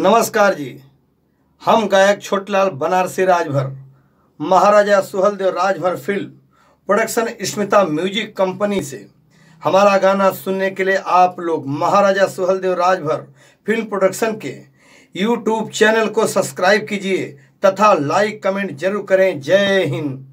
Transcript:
नमस्कार जी हम गायक Chhotelal Banarasi Rajbhar Maharaja Suheldev Rajbhar film production Smita music company से हमारा गाना सुनने के लिए आप लोग महाराजा सुहलदेव राजभर फिल्म प्रोडक्शन के यूट्यूब चैनल को सब्सक्राइब कीजिए तथा लाइक कमेंट जरूर करें जय हिंद